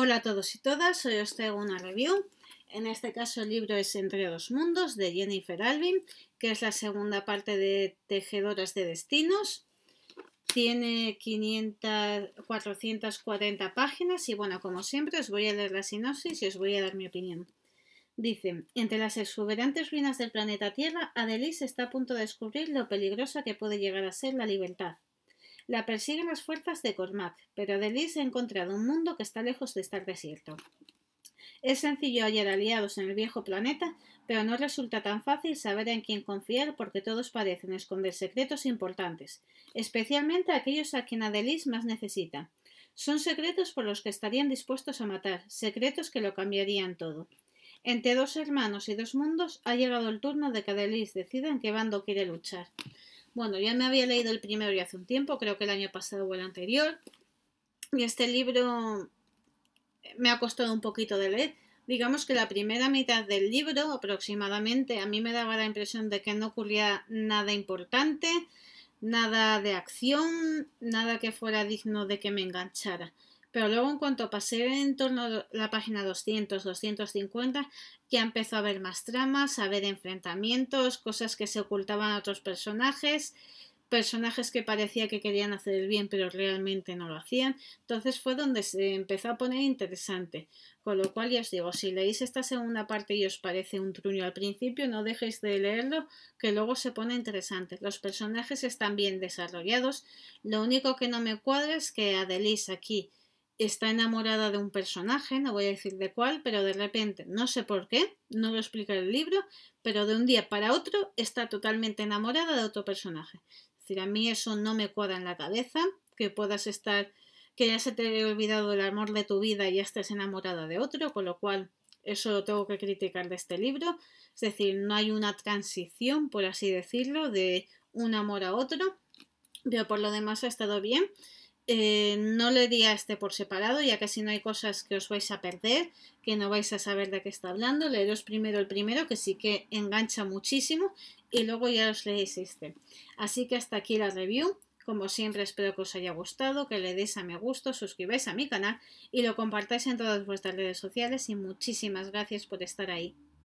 Hola a todos y todas, hoy os traigo una review. En este caso el libro es Entre dos mundos de Jennifer Alvin, que es la segunda parte de Tejedoras de Destinos. Tiene 500, 440 páginas y bueno, como siempre os voy a leer la sinopsis y os voy a dar mi opinión. Dice, entre las exuberantes ruinas del planeta Tierra, Adelis está a punto de descubrir lo peligrosa que puede llegar a ser la libertad. La persiguen las fuerzas de Cormac, pero Adelis ha encontrado un mundo que está lejos de estar desierto. Es sencillo hallar aliados en el viejo planeta, pero no resulta tan fácil saber en quién confiar porque todos parecen esconder secretos importantes, especialmente aquellos a quien Adelis más necesita. Son secretos por los que estarían dispuestos a matar, secretos que lo cambiarían todo. Entre dos hermanos y dos mundos ha llegado el turno de que Adelis decida en qué bando quiere luchar. Bueno, ya me había leído el primero ya hace un tiempo, creo que el año pasado o el anterior. Y este libro me ha costado un poquito de leer. Digamos que la primera mitad del libro, aproximadamente, a mí me daba la impresión de que no ocurría nada importante, nada de acción, nada que fuera digno de que me enganchara. Pero luego en cuanto pasé en torno a la página 200, 250, ya empezó a haber más tramas, a ver enfrentamientos, cosas que se ocultaban a otros personajes, personajes que parecía que querían hacer el bien pero realmente no lo hacían. Entonces fue donde se empezó a poner interesante. Con lo cual ya os digo, si leéis esta segunda parte y os parece un truño al principio, no dejéis de leerlo, que luego se pone interesante. Los personajes están bien desarrollados. Lo único que no me cuadra es que Adelis aquí está enamorada de un personaje, no voy a decir de cuál, pero de repente, no sé por qué, no lo explica el libro, pero de un día para otro está totalmente enamorada de otro personaje. Es decir, a mí eso no me cuadra en la cabeza, que puedas estar, que ya se te haya olvidado el amor de tu vida y ya estés enamorada de otro, con lo cual eso lo tengo que criticar de este libro. Es decir, no hay una transición, por así decirlo, de un amor a otro, pero por lo demás ha estado bien. Eh, no le di este por separado, ya que si no hay cosas que os vais a perder, que no vais a saber de qué está hablando, leeros primero el primero, que sí que engancha muchísimo, y luego ya os leéis este. Así que hasta aquí la review. Como siempre espero que os haya gustado, que le deis a me gusto, suscribáis a mi canal y lo compartáis en todas vuestras redes sociales y muchísimas gracias por estar ahí.